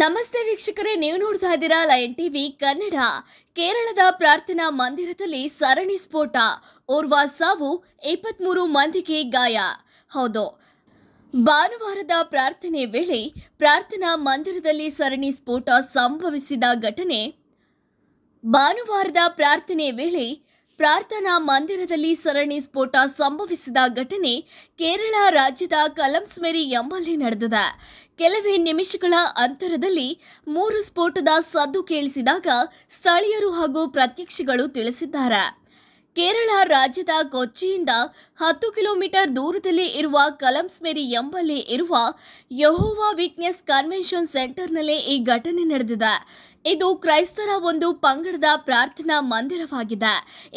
ನಮಸ್ತೆ ವೀಕ್ಷಕರೇ ನೀವು ನೋಡ್ತಾ ಇದ್ದೀರಾ ಲಯನ್ ಟಿವಿ ಕನ್ನಡ ಕೇರಳದ ಪ್ರಾರ್ಥನಾ ಮಂದಿರದಲ್ಲಿ ಸರಣಿ ಸ್ಫೋಟ ಓರ್ವ ಸಾವು ಇಪ್ಪತ್ತ್ಮೂರು ಮಂದಿಗೆ ಗಾಯ ಹೌದು ಭಾನುವಾರದ ಪ್ರಾರ್ಥನೆ ವೇಳೆ ಪ್ರಾರ್ಥನಾ ಮಂದಿರದಲ್ಲಿ ಸರಣಿ ಸ್ಫೋಟ ಸಂಭವಿಸಿದ ಘಟನೆ ಭಾನುವಾರದ ಪ್ರಾರ್ಥನೆ ವೇಳೆ ಪ್ರಾರ್ಥನಾ ಮಂದಿರದಲ್ಲಿ ಸರಣಿ ಸ್ಫೋಟ ಸಂಭವಿಸಿದ ಘಟನೆ ಕೇರಳ ರಾಜ್ಯದ ಕಲಂಸ್ಮೆರಿ ಎಂಬಲ್ಲಿ ನಡೆದಿದೆ ಕೆಲವೇ ನಿಮಿಷಗಳ ಅಂತರದಲ್ಲಿ ಮೂರು ಸ್ಫೋಟದ ಸದ್ದು ಕೇಳಿಸಿದಾಗ ಸ್ಥಳೀಯರು ಹಾಗೂ ಪ್ರತ್ಯಕ್ಷಿಗಳು ತಿಳಿಸಿದ್ದಾರೆ ಕೇರಳ ರಾಜ್ಯದ ಕೊಚ್ಚಿಯಿಂದ ಹತ್ತು ಕಿಲೋಮೀಟರ್ ದೂರದಲ್ಲಿ ಇರುವ ಕಲಂಸ್ಮೇರಿ ಎಂಬಲ್ಲಿ ಇರುವ ಯಹೋವಾ ವಿಟ್ನೆಸ್ ಕನ್ವೆನ್ಷನ್ ಸೆಂಟರ್ನಲ್ಲೇ ಈ ಘಟನೆ ನಡೆದಿದೆ ಇದು ಕ್ರೈಸ್ತರ ಒಂದು ಪಂಗಡದ ಪ್ರಾರ್ಥನಾ ಮಂದಿರವಾಗಿದೆ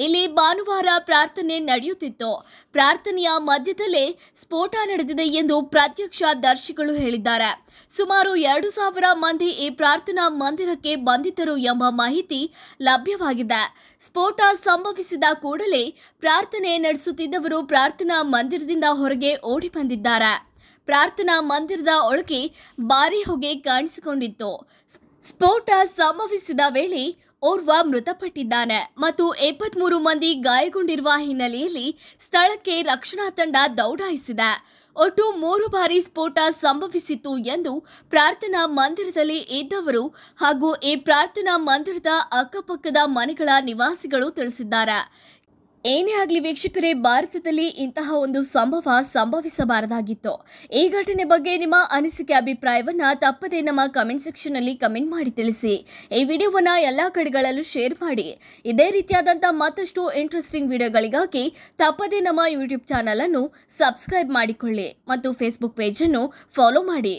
ಇಲ್ಲಿ ಭಾನುವಾರ ಪ್ರಾರ್ಥನೆ ನಡೆಯುತ್ತಿತ್ತು ಪ್ರಾರ್ಥನೆಯ ಮಧ್ಯದಲ್ಲೇ ಸ್ಫೋಟ ನಡೆದಿದೆ ಎಂದು ಪ್ರತ್ಯಕ್ಷ ದರ್ಶಿಗಳು ಹೇಳಿದ್ದಾರೆ ಸುಮಾರು ಎರಡು ಸಾವಿರ ಮಂದಿ ಈ ಪ್ರಾರ್ಥನಾ ಮಂದಿರಕ್ಕೆ ಬಂದಿದ್ದರು ಎಂಬ ಮಾಹಿತಿ ಲಭ್ಯವಾಗಿದೆ ಸ್ಫೋಟ ಸಂಭವಿಸಿದ ಕೂಡಲೇ ಪ್ರಾರ್ಥನೆ ನಡೆಸುತ್ತಿದ್ದವರು ಪ್ರಾರ್ಥನಾ ಮಂದಿರದಿಂದ ಹೊರಗೆ ಓಡಿ ಬಂದಿದ್ದಾರೆ ಪ್ರಾರ್ಥನಾ ಮಂದಿರದ ಒಳಗೆ ಭಾರಿ ಹೊಗೆ ಕಾಣಿಸಿಕೊಂಡಿತ್ತು ಸ್ಫೋಟ ಸಂಭವಿಸಿದ ವೇಳೆ ಓರ್ವ ಮೃತಪಟ್ಟಿದ್ದಾನೆ ಮತ್ತು ಎಪ್ಪತ್ಮೂರು ಮಂದಿ ಗಾಯಗೊಂಡಿರುವ ಹಿನ್ನೆಲೆಯಲ್ಲಿ ಸ್ಥಳಕ್ಕೆ ರಕ್ಷಣಾ ತಂಡ ದೌಡಾಯಿಸಿದೆ ಒಟ್ಟು ಮೂರು ಬಾರಿ ಸ್ಫೋಟ ಸಂಭವಿಸಿತ್ತು ಎಂದು ಪ್ರಾರ್ಥನಾ ಮಂದಿರದಲ್ಲಿ ಇದ್ದವರು ಹಾಗೂ ಈ ಪ್ರಾರ್ಥನಾ ಮಂದಿರದ ಅಕ್ಕಪಕ್ಕದ ಮನೆಗಳ ನಿವಾಸಿಗಳು ತಿಳಿಸಿದ್ದಾರೆ ಏನೇ ಆಗಲಿ ವೀಕ್ಷಕರೇ ಭಾರತದಲ್ಲಿ ಇಂತಹ ಒಂದು ಸಂಭವ ಸಂಭವಿಸಬಾರದಾಗಿತ್ತು ಈ ಘಟನೆ ಬಗ್ಗೆ ನಿಮ್ಮ ಅನಿಸಿಕೆ ಅಭಿಪ್ರಾಯವನ್ನು ತಪ್ಪದೇ ನಮ್ಮ ಕಮೆಂಟ್ ಅಲ್ಲಿ ಕಮೆಂಟ್ ಮಾಡಿ ತಿಳಿಸಿ ಈ ವಿಡಿಯೋವನ್ನು ಎಲ್ಲ ಕಡೆಗಳಲ್ಲೂ ಶೇರ್ ಮಾಡಿ ಇದೇ ರೀತಿಯಾದಂಥ ಮತ್ತಷ್ಟು ಇಂಟ್ರೆಸ್ಟಿಂಗ್ ವಿಡಿಯೋಗಳಿಗಾಗಿ ತಪ್ಪದೇ ನಮ್ಮ ಯೂಟ್ಯೂಬ್ ಚಾನಲನ್ನು ಸಬ್ಸ್ಕ್ರೈಬ್ ಮಾಡಿಕೊಳ್ಳಿ ಮತ್ತು ಫೇಸ್ಬುಕ್ ಪೇಜನ್ನು ಫಾಲೋ ಮಾಡಿ